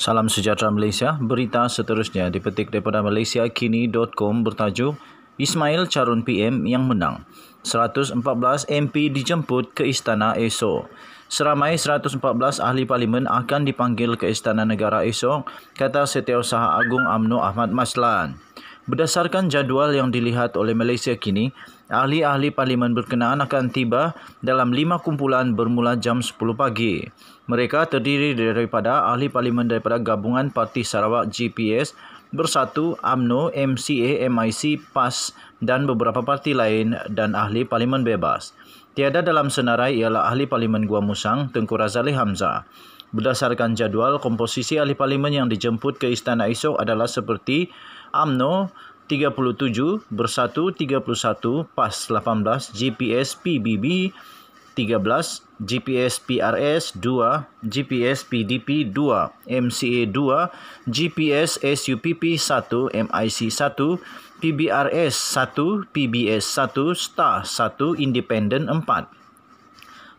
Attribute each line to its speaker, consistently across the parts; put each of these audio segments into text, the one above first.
Speaker 1: Salam sejahtera Malaysia. Berita seterusnya dipetik daripada malaysiakini.com bertajuk Ismail Carun PM yang menang. 114 MP dijemput ke istana esok. Seramai 114 ahli parlimen akan dipanggil ke istana negara esok kata Setiausaha Agung AMNO Ahmad Maslan. Berdasarkan jadual yang dilihat oleh Malaysia kini, ahli-ahli parlimen berkenaan akan tiba dalam lima kumpulan bermula jam 10 pagi. Mereka terdiri daripada ahli parlimen daripada gabungan Parti Sarawak GPS, Bersatu, AMNO, MCA, MIC, PAS dan beberapa parti lain dan ahli parlimen bebas. Tiada dalam senarai ialah ahli parlimen Gua Musang, Tengku Razali Hamzah. Berdasarkan jadual, komposisi ahli parlimen yang dijemput ke istana esok adalah seperti AMNO 37 bersatu 31 PAS 18 GPS PBB 13 GPS PRS 2 GPS PDP 2 MCA 2 GPS SUPP 1 MIC 1 PBRS 1 PBS 1 STAR 1 Independent 4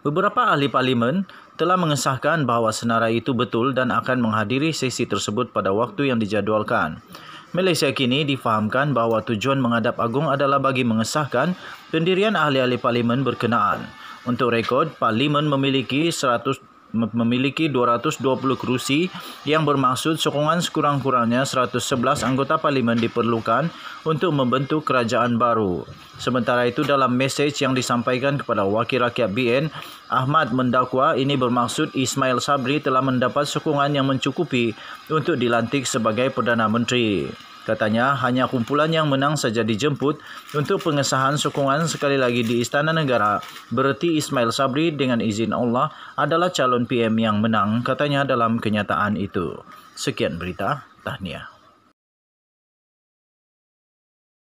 Speaker 1: Beberapa ahli parlimen telah mengesahkan bahawa senarai itu betul dan akan menghadiri sesi tersebut pada waktu yang dijadualkan. Malaysia kini difahamkan bahawa tujuan menghadap agung adalah bagi mengesahkan pendirian ahli-ahli parlimen berkenaan. Untuk rekod, parlimen memiliki memiliki 220 kerusi yang bermaksud sokongan sekurang-kurangnya 111 anggota parlimen diperlukan untuk membentuk kerajaan baru. Sementara itu dalam mesej yang disampaikan kepada wakil rakyat BN, Ahmad mendakwa ini bermaksud Ismail Sabri telah mendapat sokongan yang mencukupi untuk dilantik sebagai Perdana Menteri. Katanya hanya kumpulan yang menang saja dijemput untuk pengesahan sokongan sekali lagi di Istana Negara. Berarti Ismail Sabri dengan izin Allah adalah calon PM yang menang katanya dalam kenyataan itu. Sekian berita, tahniah.